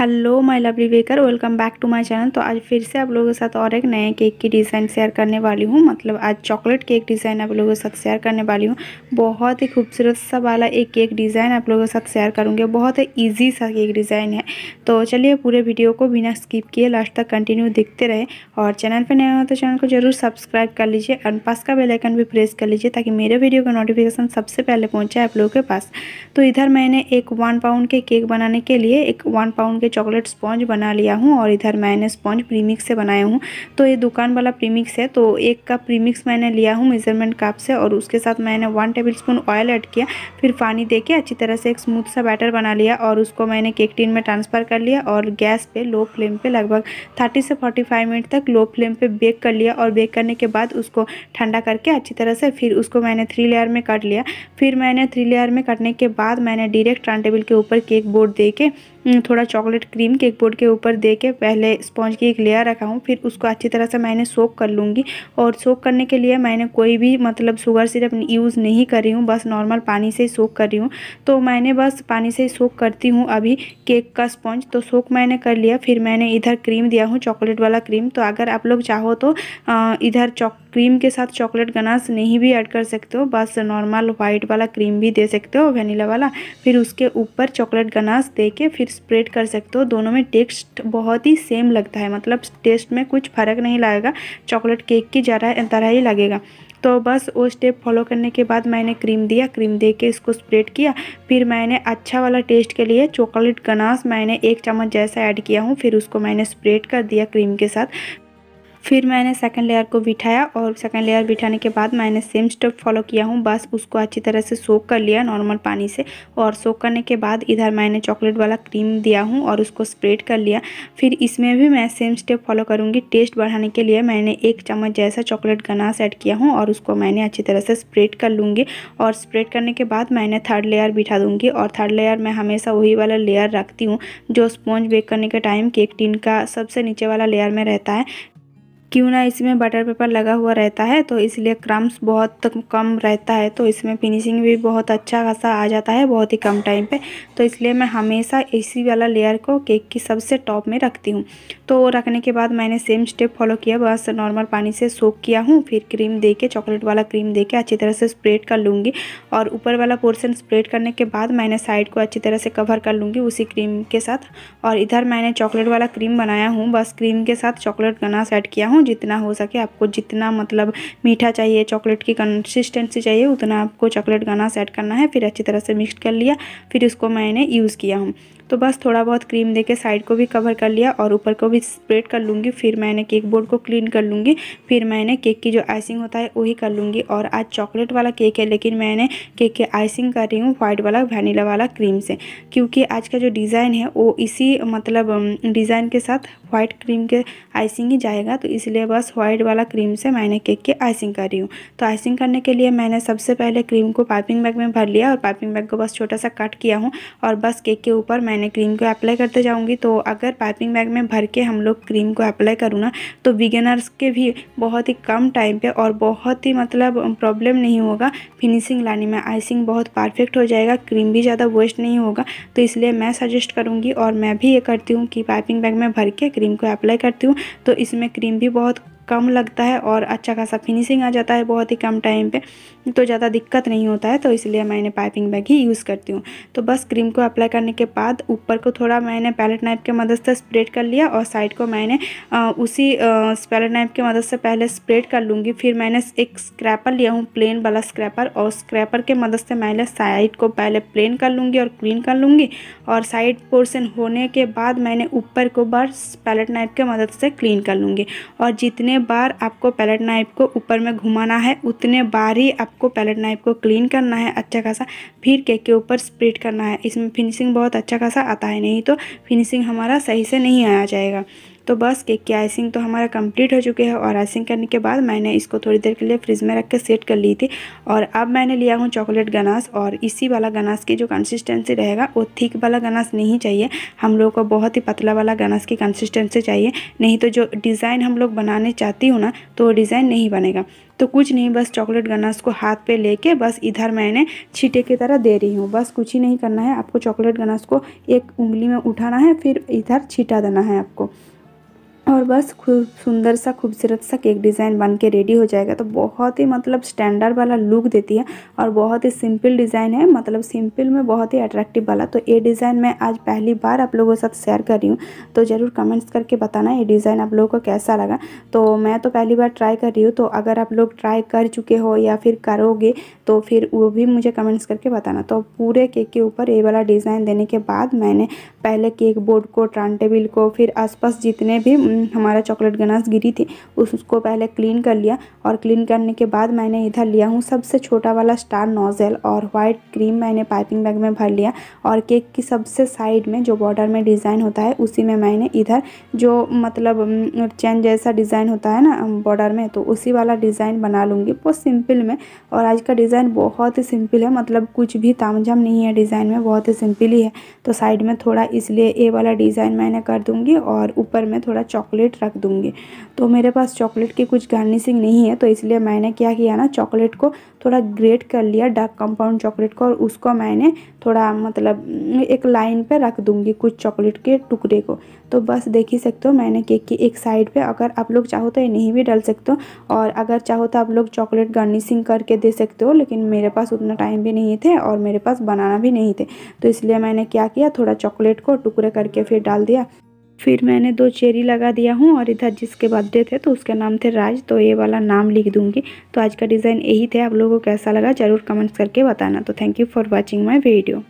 hello my lovely baker welcome back to my channel तो आज फिर से आप लोगों के साथ और एक नए केक की डिज़ाइन शेयर करने वाली हूँ मतलब आज चॉकलेट केक डिज़ाइन आप लोगों के साथ शेयर करने वाली हूँ बहुत ही खूबसूरत सा वाला एक केक डिज़ाइन आप लोगों के साथ शेयर करूँगी बहुत ही ईजी सा केक डिज़ाइन है तो चलिए पूरे वीडियो को बिना स्किप किए लास्ट तक कंटिन्यू देखते रहे और चैनल पर नया हो तो चैनल को जरूर सब्सक्राइब कर लीजिए और पास का बेलाइकन भी प्रेस कर लीजिए ताकि मेरे वीडियो का नोटिफिकेशन सबसे पहले पहुँचाए आप लोगों के पास तो इधर मैंने एक वन पाउंड के केक बनाने के लिए एक वन पाउंड के चॉकलेट स्पॉन्ज बना लिया हूँ और इधर मैंने स्पॉन्ज प्रीमिक्स से बनाया हूँ तो ये दुकान वाला प्रीमिक्स है तो एक कप प्रीमिक्स मैंने लिया हूँ मेजरमेंट कप से और उसके साथ मैंने one tablespoon oil add किया फिर पानी दे के अच्छी तरह से एक स्मूथ सा बैटर बना लिया और उसको मैंने केक टिन में ट्रांसफ़र कर लिया और गैस पर लो फ्लेम पे लगभग थर्टी से फोर्टी फाइव मिनट तक लो फ्लेम पर बेक कर लिया और बेक करने के बाद उसको ठंडा करके अच्छी तरह से फिर उसको मैंने थ्री लेयर में कट लिया फिर मैंने थ्री लेयर में कटने के बाद मैंने डायरेक्ट टर्न टेबल के ऊपर केक बोर्ड दे के हम्म, थोड़ा chocolate chocolate cream cake board के ऊपर दे के पहले स्पॉन्ज की एक लेयर रखा हूँ फिर उसको अच्छी तरह से मैंने सोक कर लूँगी और सोक करने के लिए मैंने कोई भी मतलब शुगर सिरप यूज़ नहीं कर रही हूँ बस नॉर्मल पानी से ही सोक कर रही हूँ तो मैंने बस पानी से ही सोक करती हूँ अभी केक का स्पॉन्ज तो सोक मैंने कर लिया फिर मैंने इधर क्रीम दिया हूँ चॉकलेट वाला क्रीम तो अगर आप लोग चाहो तो इधर चॉक क्रीम के साथ चॉकलेट गनास नहीं भी ऐड कर सकते हो बस नॉर्मल वाइट वाला क्रीम भी दे सकते हो वेनीला वाला फिर उसके ऊपर चॉकलेट गनास दे के फिर स्प्रेड कर सकते तो दोनों में टेस्ट बहुत ही सेम लगता है मतलब टेस्ट में कुछ फ़र्क नहीं लगेगा चॉकलेट केक की ज़रा तरह ही लगेगा तो बस वो स्टेप फॉलो करने के बाद मैंने क्रीम दिया क्रीम दे के इसको स्प्रेड किया फिर मैंने अच्छा वाला टेस्ट के लिए चॉकलेट गनास मैंने एक चम्मच जैसा ऐड किया हूँ फिर उसको मैंने स्प्रेड कर दिया क्रीम के साथ फिर मैंने सेकंड लेयर को बिठाया और सेकंड लेयर बिठाने के बाद मैंने सेम स्टेप फॉलो किया हूँ बस उसको अच्छी तरह से सोक कर लिया नॉर्मल पानी से और सोक करने के बाद इधर मैंने चॉकलेट वाला क्रीम दिया हूँ और उसको स्प्रेड कर लिया फिर इसमें भी मैं सेम स्टेप फॉलो करूँगी टेस्ट बढ़ाने के लिए मैंने एक चम्मच जैसा चॉकलेट गनास ऐड किया हूँ और उसको मैंने अच्छी तरह से स्प्रेड कर लूँगी और स्प्रेड करने के बाद मैंने थर्ड लेयर बिठा दूँगी और थर्ड लेयर मैं हमेशा वही वाला लेयर रखती हूँ जो स्पॉन्ज बेक करने के टाइम केक टिन का सबसे नीचे वाला लेयर में रहता है क्यों ना इसमें बटर पेपर लगा हुआ रहता है तो इसलिए क्रम्स बहुत कम रहता है तो इसमें फिनिशिंग भी बहुत अच्छा खासा आ जाता है बहुत ही कम टाइम पे तो इसलिए मैं हमेशा इसी वाला लेयर को केक की सबसे टॉप में रखती हूँ तो रखने के बाद मैंने सेम स्टेप फॉलो किया बस नॉर्मल पानी से सोख किया हूँ फिर क्रीम दे के चॉकलेट वाला क्रीम दे के अच्छी तरह से स्प्रेड कर लूँगी और ऊपर वाला पोर्सन स्प्रेड करने के बाद मैंने साइड को अच्छी तरह से कवर कर लूँगी उसी क्रीम के साथ और इधर मैंने चॉकलेट वाला क्रीम बनाया हूँ बस क्रीम के साथ चॉकलेट गना सेट किया हूँ हूँ जितना हो सके आपको जितना मतलब मीठा चाहिए चॉकलेट की कंसिस्टेंसी चाहिए उतना आपको चॉकलेट गाना सेट करना है फिर अच्छी तरह से मिक्स कर लिया फिर उसको मैंने यूज़ किया हूँ तो बस थोड़ा बहुत क्रीम देके साइड को भी कवर कर लिया और ऊपर को भी स्प्रेड कर लूँगी फिर मैंने केक बोर्ड को क्लीन कर लूँगी फिर मैंने केक की जो आइसिंग होता है वही कर लूँगी और आज चॉकलेट वाला केक है लेकिन मैंने केक की आइसिंग कर रही हूँ व्हाइट वाला वनीला वाला क्रीम से क्योंकि आज का जो डिज़ाइन है वो इसी मतलब डिज़ाइन के साथ व्हाइट क्रीम के आइसिंग ही जाएगा तो इसलिए बस व्हाइट वाला क्रीम से मैंने केक की आइसिंग कर रही हूँ तो आइसिंग करने के लिए मैंने सबसे पहले क्रीम को पाइपिंग बैग में भर लिया और पाइपिंग बैग को बस छोटा सा कट किया हूँ और बस केक के ऊपर मैंने मैंने क्रीम को अप्लाई करते जाऊँगी तो अगर पाइपिंग बैग में भर के हम लोग क्रीम को अप्लाई करूँ ना तो बिगेनर्स के भी बहुत ही कम टाइम पे और बहुत ही मतलब प्रॉब्लम नहीं होगा फिनिशिंग लाने में आइसिंग बहुत परफेक्ट हो जाएगा क्रीम भी ज़्यादा वेस्ट नहीं होगा तो इसलिए मैं सजेस्ट करूँगी और मैं भी ये करती हूँ कि पाइपिंग बैग में भर के क्रीम को अप्लाई करती हूँ तो इसमें क्रीम भी बहुत कम लगता है और अच्छा खासा फिनिशिंग आ जाता है बहुत ही कम टाइम पे तो ज़्यादा दिक्कत नहीं होता है तो इसलिए मैंने पाइपिंग बैग ही यूज़ करती हूँ तो बस क्रीम को अप्लाई करने के बाद ऊपर को थोड़ा मैंने पैलेट नाइप के मदद से स्प्रेड कर लिया और साइड को मैंने उसी पैलेट नाइप की मदद से पहले स्प्रेड कर लूँगी फिर मैंने एक स्क्रैपर लिया हूँ प्लेन वाला स्क्रैपर और स्क्रैपर के मदद से मैंने साइड को पहले प्लेन कर लूँगी और क्लीन कर लूँगी और साइड पोर्सन होने के बाद मैंने ऊपर को बस पैलेट नाइप के मदद से क्लीन कर लूँगी और जितने बार आपको पैलेट नाइफ को ऊपर में घुमाना है उतने बार ही आपको पैलेट नाइफ को क्लीन करना है अच्छा खासा फिर केक के ऊपर स्प्रेड करना है इसमें फिनिशिंग बहुत अच्छा खासा आता है नहीं तो फिनिशिंग हमारा सही से नहीं आया जाएगा तो बस केक की आइसिंग तो हमारा कंप्लीट हो चुके है और आइसिंग करने के बाद मैंने इसको थोड़ी देर के लिए फ्रिज में रख के सेट कर ली थी और अब मैंने लिया हूँ चॉकलेट गनास और इसी वाला गनास की जो कंसिस्टेंसी रहेगा वो थिक वाला गनास नहीं चाहिए हम लोगों को बहुत ही पतला वाला गनास की कंसिस्टेंसी चाहिए नहीं तो जो डिज़ाइन हम लोग बनाने चाहती हूँ ना तो वो डिज़ाइन नहीं बनेगा तो कुछ नहीं बस चॉकलेट गनास को हाथ पे लेके बस इधर मैंने छीटे की तरह दे रही हूँ बस कुछ ही नहीं करना है आपको चॉकलेट गनास को एक उंगली में उठाना है फिर इधर छीटा देना है आपको और बस खूब सुंदर सा खूबसूरत सा केक डिज़ाइन बन के रेडी हो जाएगा तो बहुत ही मतलब स्टैंडर्ड वाला लुक देती है और बहुत ही सिंपल डिज़ाइन है मतलब सिंपल में बहुत ही अट्रैक्टिव वाला तो ये डिज़ाइन मैं आज पहली बार आप लोगों के साथ शेयर कर रही हूँ तो ज़रूर कमेंट्स करके बताना ये डिज़ाइन आप लोगों को कैसा लगा तो मैं तो पहली बार ट्राई कर रही हूँ तो अगर आप लोग ट्राई कर चुके हो या फिर करोगे तो फिर वो भी मुझे कमेंट्स करके बताना तो पूरे केक के ऊपर ये वाला डिज़ाइन देने के बाद मैंने पहले केक बोर्ड को ट्रांड टेबल को फिर आसपास जितने भी हमारा चॉकलेट गनास गिरी थी उस उसको पहले क्लीन कर लिया और क्लीन करने के बाद मैंने इधर लिया हूँ सबसे छोटा वाला स्टार नोज़ल और वाइट क्रीम मैंने पाइपिंग बैग में भर लिया और केक की सबसे साइड में जो बॉर्डर में डिज़ाइन होता है उसी में मैंने इधर जो मतलब चैन जैसा डिज़ाइन होता है ना बॉर्डर में तो उसी वाला डिज़ाइन बना लूँगी बहुत सिंपल में और आज का डिज़ाइन बहुत ही सिंपल है मतलब कुछ भी तामझाम नहीं है डिज़ाइन में बहुत ही सिंपल ही है तो साइड में थोड़ा इसलिए ए वाला डिज़ाइन मैंने कर दूँगी और ऊपर में थोड़ा चॉकलेट रख दूँगी तो मेरे पास चॉकलेट की कुछ गार्निशिंग नहीं है तो इसलिए मैंने क्या किया ना चॉकलेट को थोड़ा ग्रेट कर लिया डार्क कंपाउंड चॉकलेट को और उसको मैंने थोड़ा मतलब एक लाइन पे रख दूँगी कुछ चॉकलेट के टुकड़े को तो बस देख ही सकते हो मैंने केक की एक साइड पे अगर आप लोग चाहो तो ये नहीं भी डाल सकते हो और अगर चाहो तो आप लोग चॉकलेट गार्निशिंग करके दे सकते हो लेकिन मेरे पास उतना टाइम भी नहीं थे और मेरे पास बनाना भी नहीं थे तो इसलिए मैंने क्या किया थोड़ा चॉकलेट को टुकड़े करके फिर डाल दिया फिर मैंने दो चेरी लगा दिया हूँ और इधर जिसके बर्थडे थे तो उसका नाम थे राज तो ये वाला नाम लिख दूँगी तो आज का डिज़ाइन यही थे आप लोगों को कैसा लगा ज़रूर कमेंट्स करके बताना तो thank you for watching my video